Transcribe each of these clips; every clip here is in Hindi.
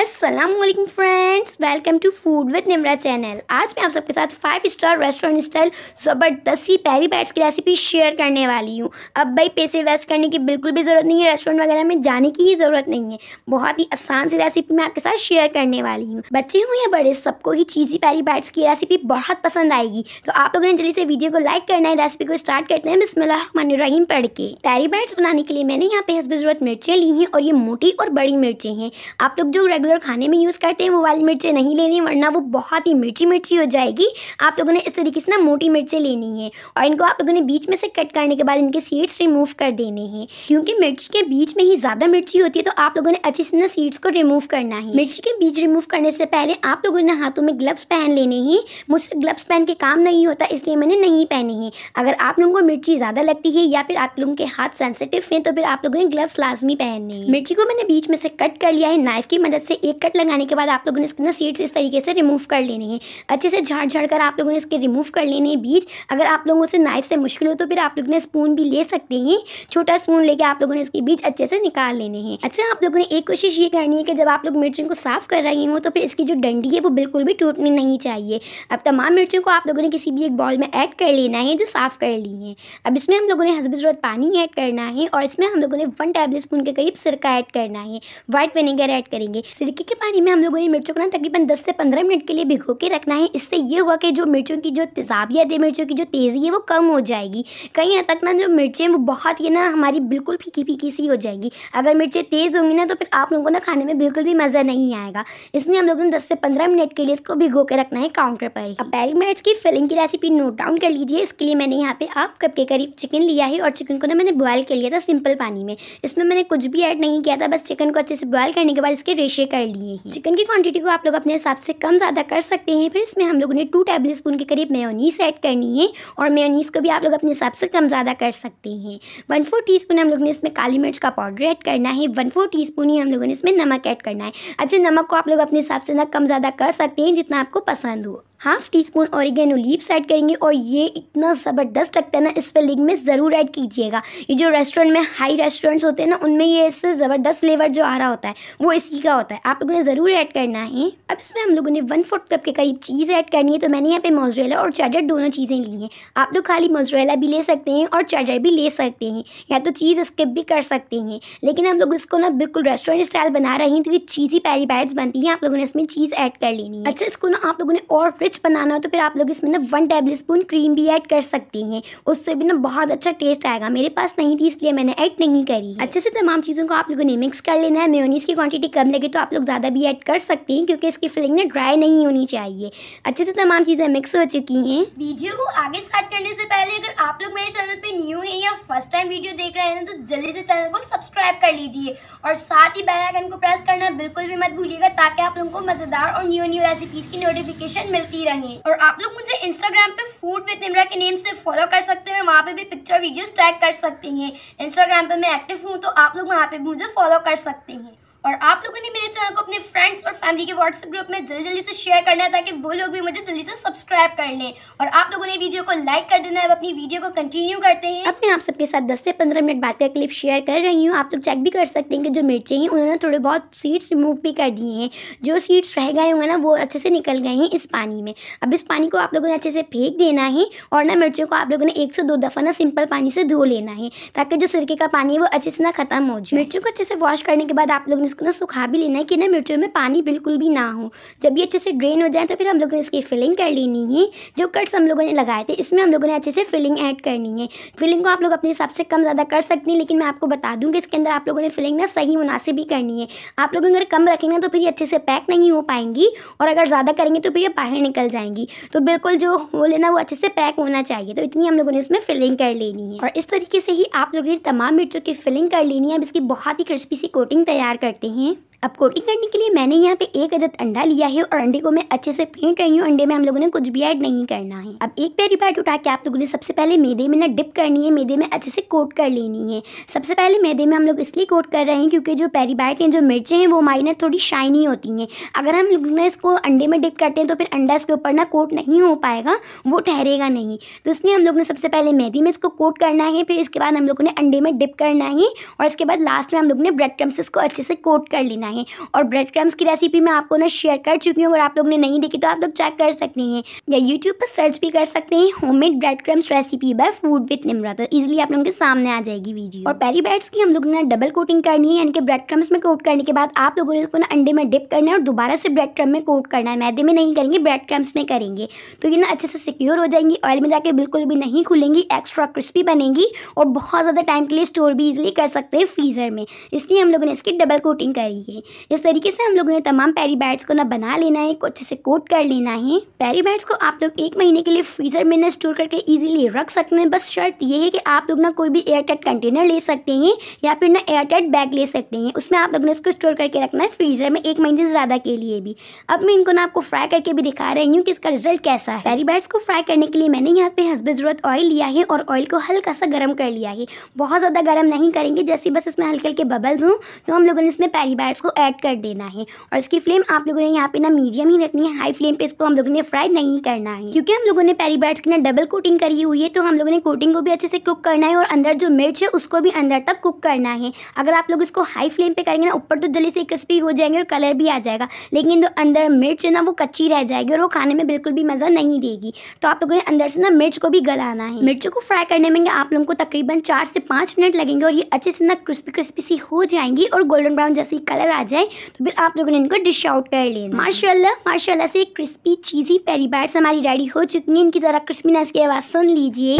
Aslam friends welcome to food with Nimra channel आज मैं आप सबके साथ फाइव स्टार रेस्टोरेंट स्टाइल जबरदस्ती पैरी बैट्स की रेसिपी शेयर करने वाली हूँ अब भाई पैसे वेस्ट करने की बिल्कुल भी ज़रूरत नहीं है रेस्टोरेंट वगैरह में जाने की ही ज़रूरत नहीं है बहुत ही आसान सी रेसिपी मैं आपके साथ शेयर करने वाली हूँ बच्चे हों या बड़े सबको ही चीज़ी पैरी बैट्स की रेसिपी बहुत पसंद आएगी तो आप लोगों ने जल्दी से वीडियो को लाइक करना है रेसिपी को स्टार्ट करते हैं बिस्मिल्लाम पढ़ के पैरी बैट्स बनाने के लिए मैंने यहाँ पे हंसबी ज़रूरत मिर्चें ली हैं और ये मोटी और बड़ी मिर्चें हैं आप लोग जो रेगुलर खाने में यूज़ करते हैं वो वाली मिर्चें नहीं लेनी वरना वो बहुत ही मिर्ची मिर्ची हो जाएगी आप लोगों ने इस तरीके से ना मोटी मिर्चें लेनी है और इनको आप लोगों ने बीच में से कट करने के बाद इनके सीड्स रिमूव कर देने हैं क्योंकि मिर्ची के बीच में ही ज़्यादा मिर्ची होती है तो आप लोगों ने अच्छे से ना सीड्स को रिमूव करना है मिर्ची के बीज रिमूव करने से पहले आप लोगों ने हाथों में ग्लव्स पहन लेने हैं मुझसे ग्लव्स पहन के काम नहीं होता इसलिए मैंने नहीं पहने हैं अगर आप लोगों को मिर्ची ज़्यादा लगती है या फिर आप लोगों के हाथ सेंसिटिव हैं तो फिर आप लोगों ने ग्लव्स लाजमी पहनने हैं मिर्ची को मैंने बीच में से कट कर लिया है नाइफ की मदद से एक कट लगाने के बाद आप लोगों ने इसके ना सीड्स इस तरीके से रिमूव कर लेने हैं अच्छे से झाड़ झाड़ कर आप लोगों ने इसके रिमूव कर लेने हैं बीज अगर आप लोगों से नाइफ से मुश्किल हो तो फिर आप लोगों ने स्पून भी ले सकते हैं छोटा स्पून लेके आप लोगों ने इसके बीज अच्छे से निकाल लेने हैं अच्छा आप लोगों ने एक कोशिश ये करनी है कि जब आप लोग मिर्चों को साफ कर रही हो तो फिर इसकी जो डंडी है वो बिल्कुल भी टूटनी नहीं चाहिए अब तमाम मिर्चों को आप लोगों ने किसी भी एक बॉल में ऐड कर लेना है जो साफ़ कर ली है अब इसमें हम लोगों ने हसब ज़रूरत पानी ऐड करना है और इसमें हम लोगों ने वन टेबल स्पून के करीब सिरका ऐड करना है व्हाइट विनेगर ऐड करेंगे सिरके के पानी में हम लोगों ने मिर्चों को ना तकरीबन 10 से 15 मिनट के लिए भिगो के रखना है इससे ये हुआ कि जो मिर्चों की जो तेजाबियत है मिर्चों की जो तेज़ी है वो कम हो जाएगी कहीं हद तक ना जो मिर्चें हैं वो बहुत ही ना हमारी बिल्कुल फीकी फीकी सी हो जाएगी अगर मिर्चें तेज़ होंगी ना तो फिर आप लोगों को ना खाने में बिल्कुल भी मज़ा नहीं आएगा इसलिए हम लोगों ने दस से पंद्रह मिनट के लिए इसको भिगो के रखना है काउंटर पर अब बैरी मिर्च की फिलिंग की रेसिपी नोट डाउन कर लीजिए इसके लिए मैंने यहाँ पे आप कप के करीब चिकन लिया है और चिकन को ना मैंने बॉयल कर लिया था सिंपल पानी में इसमें मैंने कुछ भी ऐड नहीं किया था बस चिकन को अच्छे से बॉयल करने के बाद इसके रेशे ये कर लिए हैं चिकन की क्वांटिटी को आप लोग अपने हिसाब से कम ज़्यादा कर सकते हैं फिर इसमें हम लोगों ने टू टेबल स्पून के करीब मेयोनीस ऐड करनी है और मेयोनीस को भी आप लोग अपने हिसाब से कम ज़्यादा कर सकते हैं वन फोर टी हम लोग ने इसमें काली मिर्च का पाउडर ऐड करना है वन फोर टी ही हम लोगों ने इसमें नमक ऐड करना है अच्छा नमक को आप लोग अपने हिसाब से ना कम ज़्यादा कर सकते हैं जितना आपको पसंद हो half teaspoon oregano leaves add करेंगे और ये इतना ज़बरदस्त लगता है ना इस फिलिंग में ज़रूर ऐड कीजिएगा ये जो रेस्टोरेंट में हाई रेस्टोरेंट्स होते हैं ना उनमें ये इससे ज़बरदस्त फ्लेवर जो आ रहा होता है वो इसी का होता है आप लोगों ने ज़रूर ऐड करना है अब इसमें हम लोगों ने वन फोर्थ कप के करीब चीज़ ऐड करनी है तो मैंने यहाँ पे मोजरेला और चैडर दोनों चीज़ें ली हैं आप लोग खाली मोजरेला भी ले सकते हैं और चैडर भी ले सकते हैं या तो चीज़ स्किप भी कर सकते हैं लेकिन हम लोग इसको ना बिल्कुल रेस्टोरेंट स्टाइल बना रहे हैं तो ये चीज़ी पैरी पैट्स बनती हैं आप लोगों ने इसमें चीज़ ऐड कर लेनी है अच्छा इसको ना आप लोगों ने और रिच रिच बनाना हो तो फिर आप लोग इसमें ना वन टेबल स्पून क्रीम भी ऐड कर सकती हैं उससे भी ना बहुत अच्छा टेस्ट आएगा मेरे पास नहीं थी इसलिए मैंने ऐड नहीं करी अच्छे से तमाम चीज़ों को आप लोगों ने मिक्स कर लेना है मेयोनीस की क्वांटिटी कम लगे तो आप लोग ज़्यादा भी ऐड कर सकते हैं क्योंकि इसकी फिलिंग ना ड्राई नहीं होनी चाहिए अच्छे से तमाम चीज़ें मिक्स हो चुकी हैं वीडियो को आगे स्टार्ट करने से पहले अगर आप लोग मेरे चैनल पर न्यू है या फर्स्ट टाइम वीडियो देख रहे हैं तो जल्दी से चैनल को सब्सक्राइब कर लीजिए और साथ ही बेल आइकन को प्रेस करना बिल्कुल भी मत भूलिएगा ताकि आप लोगों को मज़ेदार और न्यू न्यू रेसिपीज़ की नोटिफिकेशन मिलती करती रहे और आप लोग मुझे इंस्टाग्राम पे फूड विद इमरा के नेम से फॉलो कर सकते हैं वहाँ पे भी पिक्चर वीडियोस टैग कर सकते हैं इंस्टाग्राम पे मैं एक्टिव हूँ तो आप लोग वहाँ पे मुझे फॉलो कर सकते हैं और आप लोगों ने मेरे चैनल को अपने फ्रेंड्स और फैमिली के व्हाट्सएप ग्रुप में जल्दी जल्दी से शेयर करना है ताकि वो लोग भी मुझे जल्दी से सब्सक्राइब कर लें और आप लोगों ने वीडियो को लाइक कर देना है अपनी वीडियो को कंटिन्यू करते हैं अब मैं आप सबके साथ दस से पंद्रह मिनट बाद का क्लिप शेयर कर रही हूँ आप लोग चेक भी कर सकते हैं कि जो मिर्चें हैं उन्होंने थोड़े बहुत सीड्स रिमूव भी कर दिए हैं जो सीड्स रह गए होंगे ना वो अच्छे से निकल गए हैं इस पानी में अब इस पानी को आप लोगों ने अच्छे से फेंक देना है और ना मिर्चों को आप लोगों ने एक से दो दफ़ा ना सिंपल पानी से धो लेना है ताकि जो सिरके का पानी है वो अच्छे से ना खत्म हो जाए मिर्चों को अच्छे से वॉश करने के बाद आप लोगों ने इसको ना सुखा भी लेना है कि ना मिर्चों में पानी बिल्कुल भी ना हो जब ये अच्छे से ड्रेन हो जाए तो फिर हम लोगों ने इसकी फिलिंग कर लेनी है जो कट्स हम लोगों ने लगाए थे इसमें हम लोगों ने अच्छे से फिलिंग ऐड करनी है फिलिंग को आप लोग अपने हिसाब से कम ज़्यादा कर सकते हैं लेकिन मैं आपको बता दूँ कि इसके अंदर आप लोगों ने फिलिंग ना सही मुनासिब ही करनी है आप लोग अगर कम रखेंगे तो फिर ये अच्छे से पैक नहीं हो पाएंगी और अगर ज़्यादा करेंगे तो फिर ये बाहर निकल जाएंगी तो बिल्कुल जो होल है ना वो अच्छे से पैक होना चाहिए तो इतनी हम लोगों ने इसमें फिलिंग कर लेनी है और इस तरीके से ही आप लोगों ने तमाम मिर्चों की फिलिंग कर लेनी है अब इसकी बहुत ही क्रिस्पी सी कोटिंग तैयार करते हैं अब कोटिंग करने के लिए मैंने यहाँ पे एक अदद अंडा लिया है और अंडे को मैं अच्छे से फेंट रही हूँ अंडे में हम लोगों ने कुछ भी ऐड नहीं करना है अब एक प्यारी पैट उठा के आप लोगों ने सबसे पहले मैदे में ना डिप करनी है मैदे में अच्छे से कोट कर लेनी है सबसे पहले मैदे में हम लोग इसलिए कोट कर रहे हैं क्योंकि जो पैरी पैट हैं जो मिर्चें हैं वो हमारी ना थोड़ी शाइनी होती हैं अगर हम लोग ना इसको अंडे में डिप करते हैं तो फिर अंडा इसके ऊपर ना कोट नहीं हो पाएगा वो ठहरेगा नहीं तो इसलिए हम लोग ने सबसे पहले मैदे में इसको कोट करना है फिर इसके बाद हम लोगों ने अंडे में डिप करना है और इसके बाद लास्ट में हम लोग ने ब्रेड क्रम्स इसको अच्छे से कोट कर लेना है हैं और ब्रेड क्रम्स की रेसिपी मैं आपको ना शेयर कर चुकी हूँ अगर आप लोग ने नहीं देखी तो आप लोग चेक कर सकते हैं या यूट्यूब पर सर्च भी कर सकते हैं made bread crumbs recipe by food with Nimra तो इजिली आप लोगों के सामने आ जाएगी वीडियो और पेरी ब्रेड्स की हम लोग ने डबल कोटिंग करनी है यानी कि ब्रेड क्रम्स में कोट करने के बाद आप लोगों ने इसको ना अंडे में डिप करना है और दोबारा से ब्रेड क्रम में कोट करना है मैदे में नहीं करेंगे ब्रेड क्रम्स में करेंगे तो ये ना अच्छे से सिक्योर हो जाएंगी ऑयल में जाके बिल्कुल भी नहीं खुलेंगी एक्स्ट्रा क्रिस्पी बनेंगी और बहुत ज़्यादा टाइम के लिए स्टोर भी इजिली कर सकते हैं फ्रीज़र में इसलिए हम लोगों ने इसकी डबल कोटिंग करी है इस तरीके से हम लोगों ने तमाम पैरी बैट्स को ना बना लेना है अच्छे से कोट कर लेना है पैरी बैट्स को आप लोग एक महीने के लिए फ्रीजर में ना स्टोर करके इजीली रख सकते हैं बस शर्त ये है कि आप लोग ना कोई भी एयरटाइट कंटेनर ले सकते हैं या फिर ना एयरटाइट बैग ले सकते हैं उसमें आप लोगों ने इसको स्टोर करके रखना है फ्रीजर में एक महीने से ज़्यादा के लिए भी अब मैं इनको ना आपको फ्राई करके भी दिखा रही हूँ कि इसका रिजल्ट कैसा है पैरी बैट्स को फ्राई करने के लिए मैंने यहाँ पे हंसबे ज़रूरत ऑयल लिया है और ऑयल को हल्का सा गर्म कर लिया है बहुत ज़्यादा गर्म नहीं करेंगे जैसे बस इसमें हल्के हल्के बबल्स हों तो हम लोगों ने इसमें पैरी बैट्स इसको ऐड कर देना है और इसकी फ्लेम आप लोगों ने यहाँ पे ना मीडियम ही रखनी है हाई फ्लेम पे इसको हम लोगों ने फ्राई नहीं करना है क्योंकि हम लोगों ने पेरी बैट्स की ना डबल कोटिंग करी हुई है तो हम लोगों ने कोटिंग को भी अच्छे से कुक करना है और अंदर जो मिर्च है उसको भी अंदर तक कुक करना है अगर आप लोग इसको हाई फ्लेम पे करेंगे ना ऊपर तो जल्दी से क्रिस्पी हो जाएंगे और कलर भी आ जाएगा लेकिन जो अंदर मिर्च है ना वो कच्ची रह जाएगी और वो खाने में बिल्कुल भी मज़ा नहीं देगी तो आप लोगों ने अंदर से ना मिर्च को भी गलाना है मिर्चों को फ्राई करने में आप लोगों को तकरीबन चार से पाँच मिनट लगेंगे और ये अच्छे से ना क्रिस्पी क्रिस्पी सी हो जाएंगी और गोल्डन ब्राउन जैसी कलर आ जाए तो फिर आप लोगों ने इनको डिश आउट कर लेना माशाल्लाह माशाल्लाह से क्रिस्पी चीज़ी पेरी बैट्स हमारी रेडी हो चुकी हैं इनकी ज़रा क्रिस्पीनेस की आवाज़ सुन लीजिए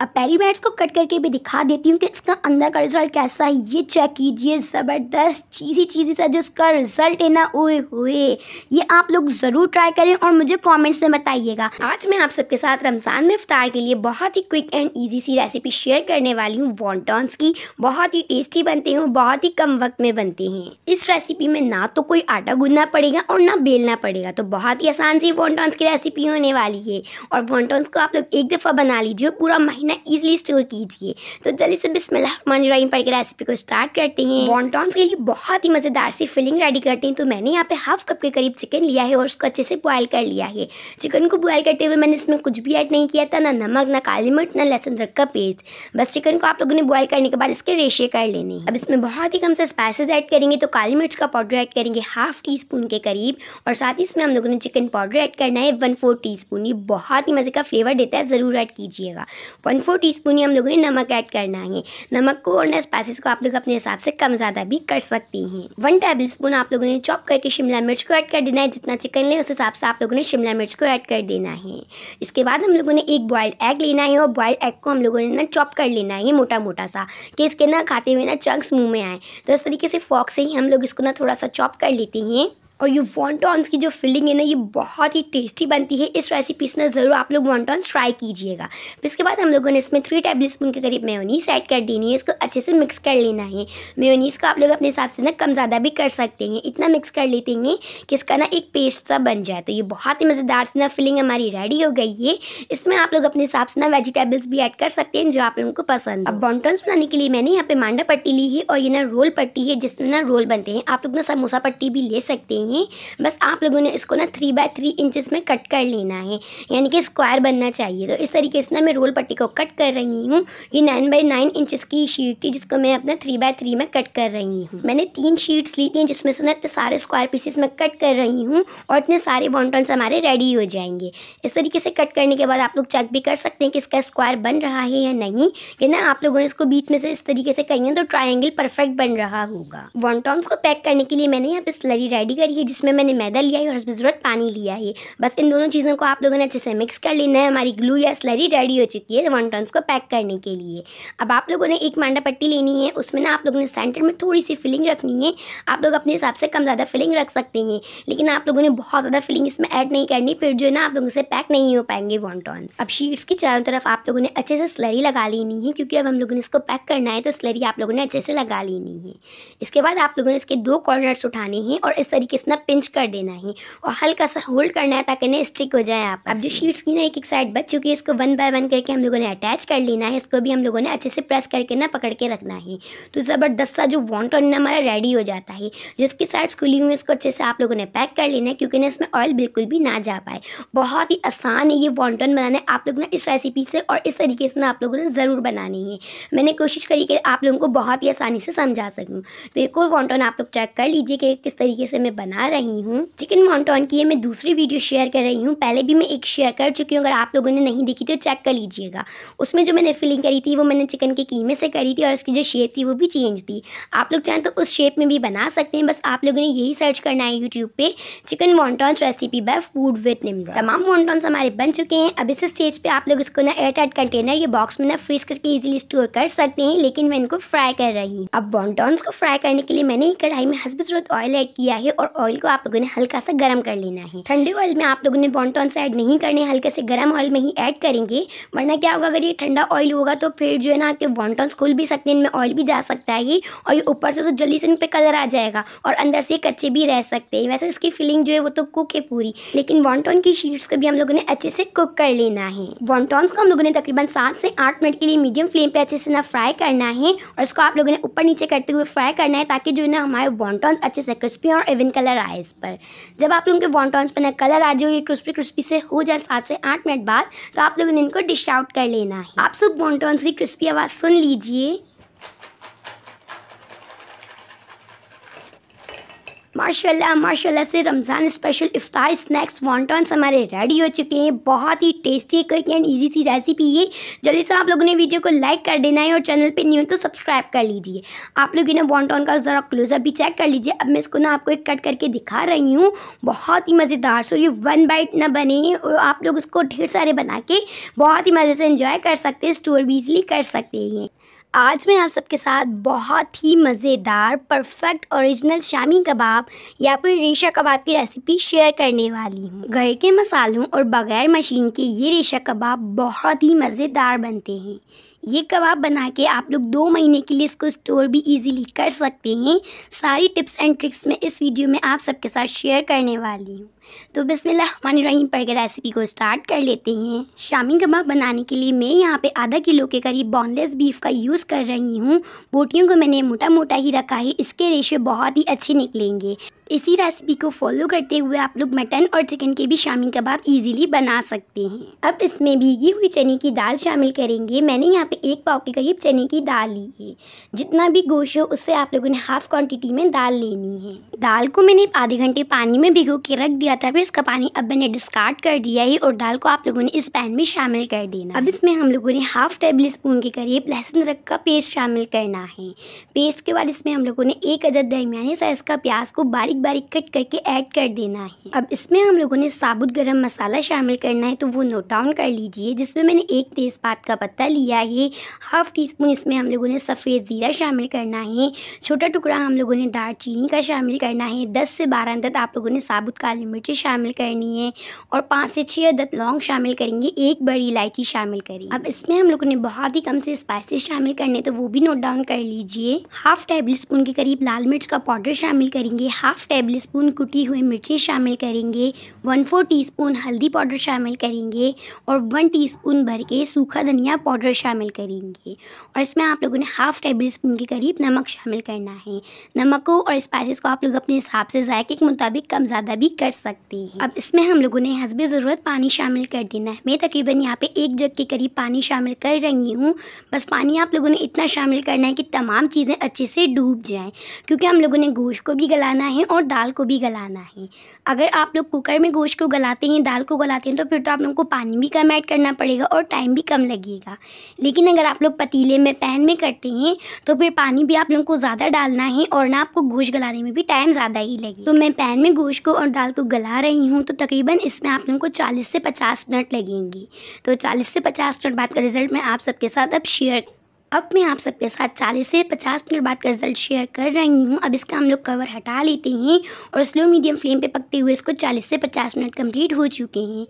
अब पेरी मैट्स को कट करके भी दिखा देती हूँ कि इसका अंदर का रिज़ल्ट कैसा है ये चेक कीजिए ज़बरदस्त चीज़ी चीज़ी सा जो इसका रिज़ल्ट है ना ओए हुए ये आप लोग ज़रूर ट्राई करें और मुझे कमेंट्स में बताइएगा आज मैं आप सबके साथ रमज़ान में इफ़ार के लिए बहुत ही क्विक एंड ईजी सी रेसिपी शेयर करने वाली हूँ वॉन्टॉन्स की बहुत ही टेस्टी बनते हैं बहुत ही कम वक्त में बनते हैं इस रेसिपी में ना तो कोई आटा गूंदना पड़ेगा और ना बेलना पड़ेगा तो बहुत ही आसान सी वॉन्टॉन्स की रेसिपी होने वाली है और वॉन्टॉन्स को आप लोग एक दफ़ा बना लीजिए पूरा महीना ना इजीली स्टोर कीजिए तो जल्दी से बिस्मिल्लाहमानिर्रहीम पढ़ के रेसिपी को स्टार्ट करते हैं वॉन्टॉन्स के लिए बहुत ही मज़ेदार सी फिलिंग रेडी करते हैं तो मैंने यहाँ पे हाफ कप के करीब चिकन लिया है और उसको अच्छे से बॉयल कर लिया है चिकन को बॉयल करते हुए मैंने इसमें कुछ भी ऐड नहीं किया था ना नमक ना काली मिर्च ना लहसुन रख का पेस्ट बस चिकन को आप लोगों ने बॉयल करने के बाद इसके रेशे कर लेने अब इसमें बहुत ही कम से स्पाइसेस ऐड करेंगे तो काली मिर्च का पाउडर ऐड करेंगे हाफ टी स्पून के करीब और साथ ही इसमें हम लोगों ने चिकन पाउडर ऐड करना है वन फोर टी स्पून ये बहुत ही मज़े का फ्लेवर देता है ज़रूर ऐड कीजिएगा वन फोर टी स्पून ही हम लोगों ने नमक ऐड करना है नमक को और स्पाइसिस को आप लोग अपने हिसाब से कम ज़्यादा भी कर सकती हैं वन टेबल स्पून आप लोगों ने चॉप करके शिमला मिर्च को ऐड कर देना है जितना चिकन लें उस हिसाब से आप लोगों ने शिमला मिर्च को ऐड कर देना है इसके बाद हम लोगों ने एक बॉयल्ड एग लेना है और बॉयल्ड एग को हम लोगों ने ना चॉप कर लेना है मोटा मोटा सा कि इसके ना खाते हुए ना चंक्स मुँह में आए तो इस तरीके से फॉक से ही हम लोग इसको ना थोड़ा सा चॉप कर लेते हैं और ये वॉन्टॉन्स की जो फिलिंग है ना ये बहुत ही टेस्टी बनती है इस रेसिपी से ना ज़रूर आप लोग वॉन्टॉन्स ट्राई कीजिएगा फिर इसके बाद हम लोगों ने इसमें थ्री टेबल स्पून के करीब मेयोनीस ऐड कर देनी है इसको अच्छे से मिक्स कर लेना है मेयोनीस को आप लोग अपने हिसाब से ना कम ज़्यादा भी कर सकते हैं इतना मिक्स कर लेते हैं कि इसका ना एक पेस्ट सा बन जाए तो ये बहुत ही मज़ेदार से ना फिलिंग हमारी रेडी हो गई है इसमें आप लोग अपने हिसाब से ना वेजिटेबल्स भी ऐड कर सकते हैं जो आप लोगों को पसंद अब वॉन्टॉन्स बनाने के लिए मैंने यहाँ पे मांडा पट्टी ली है और ये ना रोल पट्टी है जिसमें ना रोल बनते हैं आप लोग ना समोसा पट्टी भी ले सकते हैं नहीं है बस आप लोगों ने इसको ना थ्री बाय थ्री इंचज़ में कट कर लेना है यानी कि स्क्वायर बनना चाहिए तो इस तरीके से ना मैं रोल पट्टी को कट कर रही हूँ ये नाइन बाई नाइन इंचज़ की शीट थी जिसको मैं अपना थ्री बाय थ्री में कट कर रही हूँ मैंने तीन शीट्स ली थी जिसमें से ना इतने सारे स्क्वायर पीसेस में कट कर रही हूँ और इतने सारे बॉन्टन्स हमारे रेडी हो जाएंगे इस तरीके से कट करने के बाद आप लोग चेक भी कर सकते हैं कि इसका स्क्वायर बन रहा है या नहीं कि ना आप लोगों ने इसको बीच में से इस तरीके से करेंगे तो ट्राइंगल परफेक्ट बन रहा होगा वॉन्टॉन्स को पैक करने के लिए मैंने यहाँ पे स्लरी रेडी करी है जिसमें मैंने मैदा लिया है और उसमें ज़रूरत पानी लिया है बस इन दोनों चीज़ों को आप लोगों ने अच्छे से मिक्स कर लेना है हमारी ग्लू या स्लरी रेडी हो चुकी है वॉन्टॉन्स को पैक करने के लिए अब आप लोगों ने एक मांडा पट्टी लेनी है उसमें ना आप लोगों ने सेंटर में थोड़ी सी फिलिंग रखनी है आप लोग अपने हिसाब से कम ज़्यादा फिलिंग रख सकते हैं लेकिन आप लोगों ने बहुत ज़्यादा फिलिंग इसमें ऐड नहीं करनी फिर जो है ना आप लोगों से पैक नहीं हो पाएंगे वॉन्टॉन्स अब शीट्स की चारों तरफ आप लोगों ने अच्छे से स्लरी लगा लेनी है क्योंकि अब हम लोगों ने इसको पैक करना है तो स्लरी आप लोगों ने अच्छे से लगा लेनी है इसके बाद आप लोगों ने इसके दो कॉर्नर्स उठाने हैं और इस तरीके से इतना पिंच कर देना है और हल्का सा होल्ड करना है ताकि ना स्टिक हो जाए आप अब जो शीट्स की ना एक एक साइड बच चुकी है इसको वन बाय वन करके हम लोगों ने अटैच कर लेना है इसको भी हम लोगों ने अच्छे से प्रेस करके ना पकड़ के रखना है तो ज़बरदस्त सा जो वॉन्टन ना हमारा रेडी हो जाता है जो इसकी साइड्स खुली हुई है इसको अच्छे से आप लोगों ने पैक कर लेना है क्योंकि ना इसमें ऑयल बिल्कुल भी ना जा पाए बहुत ही आसान है ये वॉन्टन बनाने आप लोग ना इस रेसिपी से और इस तरीके से ना आप लोगों ने ज़रूर बनानी है मैंने कोशिश करी कि आप लोगों को बहुत ही आसानी से समझा सकूँ तो एक और वॉन्टन आप लोग चेक कर लीजिए कि किस तरीके से मैं बना बना रही हूँ चिकन मॉन्टॉन की मैं दूसरी वीडियो शेयर कर रही हूँ पहले भी मैं एक शेयर कर चुकी हूँ अगर आप लोगों ने नहीं देखी तो चेक कर लीजिएगा उसमें जो मैंने फिलिंग करी थी वो मैंने चिकन के कीमे से करी थी और उसकी जो शेप थी वो भी चेंज थी आप लोग चाहें तो उस शेप में भी बना सकते हैं बस आप लोगों ने यही सर्च करना है यूट्यूब पर chicken wontons recipe by food with निम तमाम मॉन्टॉन्स हमारे बन चुके हैं अब इस स्टेज पर आप लोग इसको ना एयर टाइट कंटेनर या बॉक्स में ना फ्रीज करके ईजिली स्टोर कर सकते हैं लेकिन मैं इनको फ्राई कर रही हूँ अब वॉन्टॉन्स को फ्राई करने के लिए मैंने ही कढ़ाई में हसबिस ऑयल ऐड किया है और ऑयल को आप लोगों ने हल्का सा गर्म कर लेना है ठंडे ऑयल में आप लोगों ने बॉन्टॉन से ऐड नहीं करने हल्के से गर्म ऑयल में ही ऐड करेंगे वरना क्या होगा अगर ये ठंडा ऑयल होगा तो फिर जो है ना आपके बॉन्टॉन्स खुल भी सकते हैं इनमें ऑयल भी जा सकता है और ये ऊपर से तो जल्दी से इन पर कलर आ जाएगा और अंदर से कच्चे भी रह सकते हैं वैसे इसकी फीलिंग जो है वो तो कुक है पूरी लेकिन वॉन्टॉन की शीट्स को भी हम लोगों ने अच्छे से कुक कर लेना है वॉन्टॉन्स को हम लोगों ने तकरीबन सात से आठ मिनट के लिए मीडियम फ्लेम पे अच्छे से ना फ्राई करना है और इसको आप लोगों ने ऊपर नीचे करते हुए फ्राई करना है ताकि जो है ना हमारे वॉन्टॉन्स अच्छे से क्रिस्पी और इवन कलर कलर आए इस पर जब आप लोगों के वॉन्टॉन्स पर ना कलर आ जाए ये क्रिस्पी क्रिस्पी से हो जाए सात से आठ मिनट बाद तो आप लोगों ने इनको डिश आउट कर लेना है आप सब वॉन्टॉन्स की क्रिस्पी आवाज़ सुन लीजिए माशाल्लाह माशाल्लाह से रमज़ान स्पेशल इफ्तार स्नैक्स वॉन्टॉन्स हमारे रेडी हो चुके हैं बहुत ही टेस्टी क्विक एंड इजी सी रेसिपी है जल्दी से आप लोगों ने वीडियो को लाइक कर देना है और चैनल पे न्यू तो सब्सक्राइब कर लीजिए आप लोग इन्हें वॉन्टॉन का ज़रा क्लोजअप भी चेक कर लीजिए अब मैं इसको ना आपको एक कट करके दिखा रही हूँ बहुत ही मज़ेदार सो ये वन बाइट ना बने और आप लोग उसको ढेर सारे बना के बहुत ही मज़े से इन्जॉय कर सकते हैं स्टोर भी ईजिली कर सकते हैं आज मैं आप सबके साथ बहुत ही मज़ेदार परफेक्ट ओरिजिनल शामी कबाब या फिर रेशा कबाब की रेसिपी शेयर करने वाली हूँ घर के मसालों और बग़ैर मशीन के ये रेशा कबाब बहुत ही मज़ेदार बनते हैं ये कबाब बना के आप लोग दो महीने के लिए इसको स्टोर भी इजीली कर सकते हैं सारी टिप्स एंड ट्रिक्स मैं इस वीडियो में आप सबके साथ शेयर करने वाली हूँ तो रहीम पढ़ के रेसिपी को स्टार्ट कर लेते हैं शामी कबाब बनाने के लिए मैं यहाँ पे आधा किलो के करीब बोनलेस बीफ का यूज़ कर रही हूँ बोटियों को मैंने मोटा मोटा ही रखा है इसके रेशे बहुत ही अच्छे निकलेंगे इसी रेसिपी को फॉलो करते हुए आप लोग मटन और चिकन के भी शामी कबाब इजीली बना सकते हैं अब इसमें भीगी हुई चने की दाल शामिल करेंगे मैंने यहाँ पे एक पाव के करीब चने की दाल ली है जितना भी गोश्त हो उससे आप लोगों ने हाफ क्वांटिटी में दाल लेनी है दाल को मैंने आधे घंटे पानी में भिगो के रख दिया था फिर उसका पानी अब मैंने डिस्कार्ड कर दिया है और दाल को आप लोगों ने इस पैन में शामिल कर देना अब इसमें हम लोगों ने हाफ टेबल स्पून के करीब लहसुन अदरक का पेस्ट शामिल करना है पेस्ट के बाद इसमें हम लोगों ने एक अदद दरमियाने साइज़ का प्याज को बारीक बारीक कट करके ऐड कर देना है अब इसमें हम लोगों ने साबुत गर्म मसाला शामिल करना है तो वो नोट डाउन कर लीजिए जिसमें मैंने एक तेज़पात का पत्ता लिया है हाफ़ टी स्पून इसमें हम लोगों ने सफ़ेद ज़ीरा शामिल करना है छोटा टुकड़ा हम लोगों ने दालचीनी का शामिल करना है दस से बारह अंदर आप लोगों ने साबुत काली मिर्च इलायची शामिल करनी है और पाँच से छः अदद लौंग शामिल करेंगे एक बड़ी इलायची शामिल करेंगे अब इसमें हम लोगों ने बहुत ही कम से स्पाइसेस शामिल करने तो वो भी नोट डाउन कर लीजिए हाफ टेबल स्पून के करीब लाल मिर्च का पाउडर शामिल करेंगे हाफ टेबल स्पून कुटी हुई मिर्ची शामिल करेंगे वन फोर टी स्पून हल्दी पाउडर शामिल करेंगे और वन टी स्पून भर के सूखा धनिया पाउडर शामिल करेंगे और इसमें आप लोगों ने हाफ टेबल स्पून के करीब नमक शामिल करना है नमक को और स्पाइसेस को आप लोग अपने हिसाब से जायके के मुताबिक कम ज़्यादा भी कर सकते सकती हैं अब इसमें हम लोगों ने हसब ज़रूरत पानी शामिल कर देना है मैं तकरीबन यहाँ पे एक जग के करीब पानी शामिल कर रही हूँ बस पानी आप लोगों ने इतना शामिल करना है कि तमाम चीज़ें अच्छे से डूब जाएँ क्योंकि हम लोगों ने गोश्त को भी गलाना है और दाल को भी गलाना है अगर आप लोग कुकर में गोश्त को गलाते हैं दाल को गलाते हैं तो फिर तो आप लोगों को पानी भी कम ऐड करना पड़ेगा और टाइम भी कम लगेगा लेकिन अगर आप लोग पतीले में पैन में करते हैं तो फिर पानी भी आप लोगों को ज़्यादा डालना है और ना आपको गोश्त गलाने में भी टाइम ज़्यादा ही लगे तो मैं पैन में गोश्त को और दाल को गला चला रही हूँ तो तकरीबन इसमें आप लोगों को 40 से 50 मिनट लगेंगी तो 40 से 50 मिनट बाद का रिज़ल्ट मैं आप सबके साथ अब शेयर अब मैं आप सबके साथ 40 से 50 मिनट बाद का रिजल्ट शेयर कर रही हूँ अब इसका हम लोग कवर हटा लेते हैं और स्लो मीडियम फ्लेम पे पकते हुए इसको 40 से 50 मिनट कंप्लीट हो चुके हैं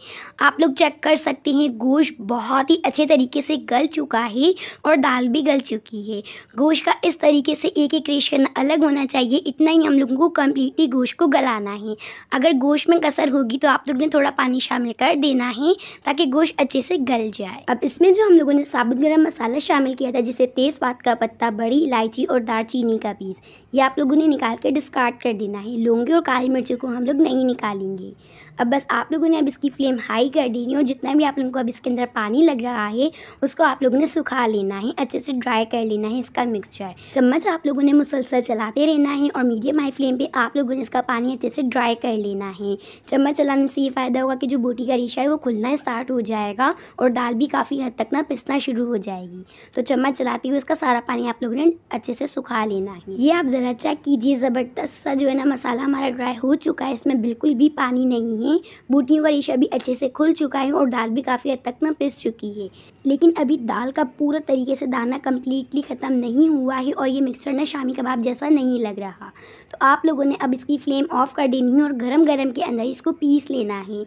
आप लोग चेक कर सकते हैं गोश्त बहुत ही अच्छे तरीके से गल चुका है और दाल भी गल चुकी है गोश्त का इस तरीके से एक एक रेशन अलग होना चाहिए इतना ही हम लोगों को कम्प्लीटली गोश्त को गलाना है अगर गोश्त में कसर होगी तो आप लोग ने थोड़ा पानी शामिल कर देना है ताकि गोश्त अच्छे से गल जाए अब इसमें जो हम लोगों ने साबुत गर्म मसाला शामिल किया था जिस से तेज़पात का पत्ता बड़ी इलायची और दारचीनी का पीस ये आप लोगों ने निकाल कर डिस्कार्ड कर देना है लौंगे और काली मिर्ची को हम लोग नहीं निकालेंगे अब बस आप लोगों ने अब इसकी फ्लेम हाई कर देनी है और जितना भी आप लोगों को अब इसके अंदर पानी लग रहा है उसको आप लोगों ने सुखा लेना है अच्छे से ड्राई कर लेना है इसका मिक्सचर चम्मच आप लोगों ने मुसलसल चलाते रहना है और मीडियम हाई फ्लेम पर आप लोगों ने इसका पानी अच्छे से ड्राई कर लेना है चम्मच चलाने से ये फ़ायदा होगा कि जो बोटी का रेशा है वो खुलना स्टार्ट हो जाएगा और दाल भी काफ़ी हद तक ना पिसना शुरू हो जाएगी तो चम्मच चलाते हुए इसका सारा पानी आप लोगों ने अच्छे से सुखा लेना है ये आप ज़रा चेक कीजिए ज़बरदस्त सा जो है ना मसाला हमारा ड्राई हो चुका है इसमें बिल्कुल भी पानी नहीं है हैं बूटियों का रेशा भी अच्छे से खुल चुका है और दाल भी काफ़ी हद तक न पिस चुकी है लेकिन अभी दाल का पूरा तरीके से दाना कम्प्लीटली ख़त्म नहीं हुआ है और ये मिक्सर ना शामी कबाब जैसा नहीं लग रहा तो आप लोगों ने अब इसकी फ्लेम ऑफ कर देनी है और गरम गरम के अंदर इसको पीस लेना है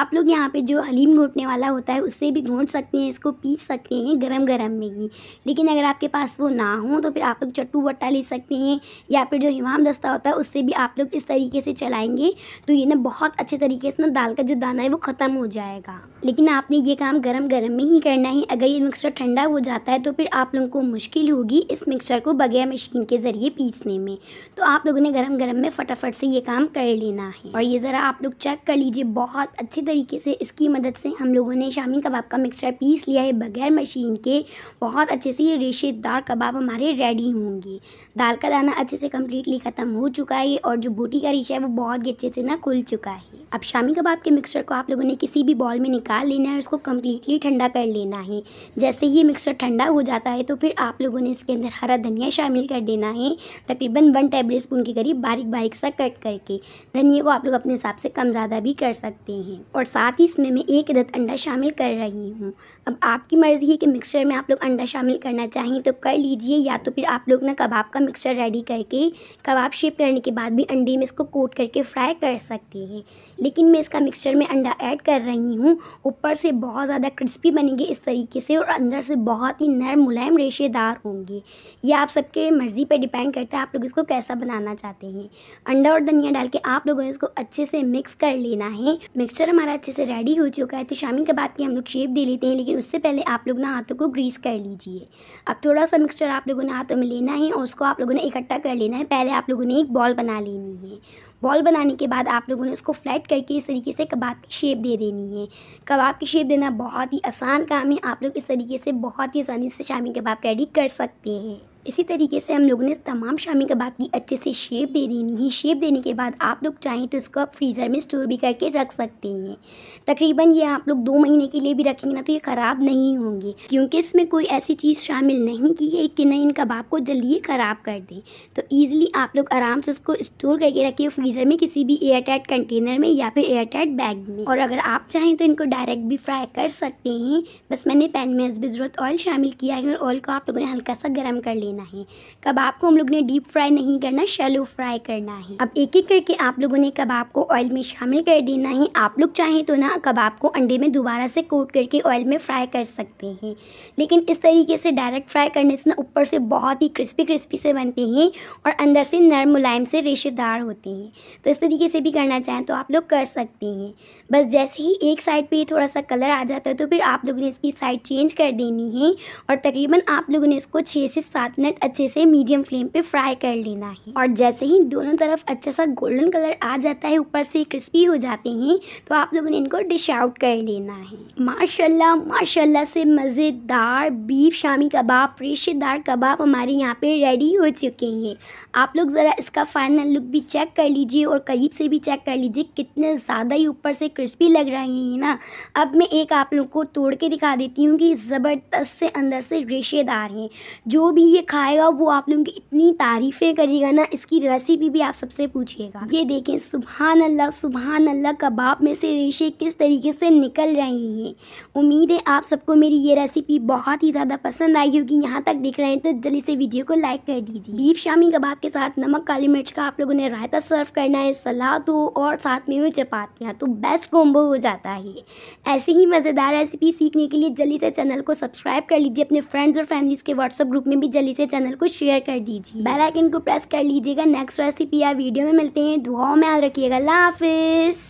आप लोग यहाँ पे जो हलीम घोटने वाला होता है उससे भी घोट सकते हैं इसको पीस सकते हैं गरम गरम में ही लेकिन अगर आपके पास वो ना हो तो फिर आप लोग चट्टू बट्टा ले सकते हैं या फिर जो हिमाम दस्ता होता है उससे भी आप लोग इस तरीके से चलाएँगे तो ये ना बहुत अच्छे तरीके से ना दाल का जो दाना है वो ख़त्म हो जाएगा लेकिन आपने ये काम गर्म गर्म में ही करना है अगर ये मिक्सर ठंडा हो जाता है तो फिर आप लोगों को मुश्किल होगी इस मिक्सचर को बगैर मशीन के ज़रिए पीसने में तो आप लोगों ने आपने गरम गरम में फटाफट से ये काम कर लेना है और ये ज़रा आप लोग चेक कर लीजिए बहुत अच्छे तरीके से इसकी मदद से हम लोगों ने शामी कबाब का मिक्सचर पीस लिया है बगैर मशीन के बहुत अच्छे से ये रेशेदार कबाब हमारे रेडी होंगे दाल का दाना अच्छे से कम्प्लीटली ख़त्म हो चुका है और जो बोटी का रेशा है वो बहुत अच्छे से ना खुल चुका है अब शामी कबाब के मिक्सचर को आप लोगों ने किसी भी बॉल में निकाल लेना है और इसको कम्प्लीटली ठंडा कर लेना है जैसे ही मिक्सचर ठंडा हो जाता है तो फिर आप लोगों ने इसके अंदर हरा धनिया शामिल कर देना है तकरीबन वन टेबल स्पून के करीब बारीक बारीक सा कट करके धनिया को आप लोग अपने हिसाब से कम ज़्यादा भी कर सकते हैं और साथ ही इसमें मैं एक अदद अंडा शामिल कर रही हूँ अब आपकी मर्ज़ी है कि मिक्सचर में आप लोग अंडा शामिल करना चाहें तो कर लीजिए या तो फिर आप लोग ना कबाब का मिक्सचर रेडी करके कबाब शेप करने के बाद भी अंडे में इसको कोट करके फ्राई कर सकते हैं लेकिन मैं इसका मिक्सचर में अंडा ऐड कर रही हूँ ऊपर से बहुत ज़्यादा क्रिस्पी बनेंगे इस तरीके से और अंदर से बहुत ही नरम मुलायम रेशेदार होंगे ये आप सबके मर्ज़ी पर डिपेंड करता है आप लोग इसको कैसा बनाना चाहते हैं अंडा और धनिया डाल के आप लोगों ने इसको अच्छे से मिक्स कर लेना है मिक्सचर हमारा अच्छे से रेडी हो चुका है तो शामी कबाब की हम लोग शेप दे लेते हैं लेकिन उससे पहले आप लोग ना हाथों को ग्रीस कर लीजिए अब थोड़ा सा मिक्सचर आप लोगों ने हाथों में लेना है और उसको आप लोगों ने इकट्ठा कर लेना है पहले आप लोगों ने एक बॉल बना लेनी है बॉल बनाने के बाद आप लोगों ने उसको फ्लैट करके इस तरीके से कबाब की शेप दे देनी है कबाब की शेप देना बहुत ही आसान काम है आप लोग इस तरीके से बहुत ही आसानी से शामी कबाब रेडी कर सकते हैं इसी तरीके से हम लोगों ने तमाम शामी कबाब की अच्छे से शेप दे देनी है शेप देने के बाद आप लोग चाहें तो इसको आप फ्रीज़र में स्टोर भी करके रख सकते हैं तकरीबन ये आप लोग दो महीने के लिए भी रखेंगे ना तो ये ख़राब नहीं होंगे क्योंकि इसमें कोई ऐसी चीज़ शामिल नहीं की है कि नहीं इन कबाब को जल्दी ही ख़राब कर दें तो ईज़िली आप लोग आराम से उसको स्टोर करके रखिए फ्रीज़र में किसी भी एयर टाइट कंटेनर में या फिर एयर टाइट बैग में और अगर आप चाहें तो इनको डायरेक्ट भी फ्राई कर सकते हैं बस मैंने पैन में हसब ज़रूरत ऑयल शामिल किया है और ऑयल को आप लोगों ने हल्का सा गर्म कर लिया लेना है कबाब को हम लोग ने डीप फ्राई नहीं करना शेलो फ्राई करना है अब एक एक करके आप लोगों ने कबाब को ऑयल में शामिल कर देना है आप लोग चाहें तो ना कबाब को अंडे में दोबारा से कोट करके ऑयल में फ्राई कर सकते हैं लेकिन इस तरीके से डायरेक्ट फ्राई करने से ना ऊपर से बहुत ही क्रिस्पी क्रिस्पी से बनते हैं और अंदर से नरम मुलायम से रेशेदार होते हैं तो इस तरीके से भी करना चाहें तो आप लोग कर सकते हैं बस जैसे ही एक साइड पर थोड़ा सा कलर आ जाता है तो फिर आप लोगों ने इसकी साइड चेंज कर देनी है और तकरीबन आप लोगों ने इसको छः से सात नट अच्छे से मीडियम फ्लेम पे फ्राई कर लेना है और जैसे ही दोनों तरफ अच्छा सा गोल्डन कलर आ जाता है ऊपर से क्रिस्पी हो जाते हैं तो आप लोगों ने इनको डिश आउट कर लेना है माशाल्लाह माशाल्लाह से मज़ेदार बीफ शामी कबाब रेशेदार कबाब हमारे यहाँ पे रेडी हो चुके हैं आप लोग ज़रा इसका फाइनल लुक भी चेक कर लीजिए और करीब से भी चेक कर लीजिए कितने ज़्यादा ही ऊपर से क्रिस्पी लग रहे हैं ना अब मैं एक आप लोग को तोड़ के दिखा देती हूँ कि ज़बरदस्त से अंदर से रेशेदार हैं जो भी ये खाएगा वो आप लोगों की इतनी तारीफ़ें करेगा ना इसकी रेसिपी भी आप सबसे पूछिएगा ये देखें सुबहान अल्लाह सुबहान अल्लाह कबाब में से रेशे किस तरीके से निकल रहे हैं उम्मीद है आप सबको मेरी ये रेसिपी बहुत ही ज़्यादा पसंद आई होगी यहाँ तक दिख रहे हैं तो जल्दी से वीडियो को लाइक कर दीजिए बीफ शामी कबाब के साथ नमक काली मिर्च का आप लोगों ने रायता सर्व करना है सलाद हो और साथ में हो चपातियाँ तो बेस्ट कॉम्बो हो जाता है ऐसी ही मज़ेदार रेसिपी सीखने के लिए जल्दी से चैनल को सब्सक्राइब कर लीजिए अपने फ्रेंड्स और फैमिलीज़ के व्हाट्सअप ग्रुप में भी जल्दी से चैनल को शेयर कर दीजिए बेल आइकन को प्रेस कर लीजिएगा नेक्स्ट रेसिपी या वीडियो में मिलते हैं दुआओं में याद रखिएगा अल्लाह हाफिज़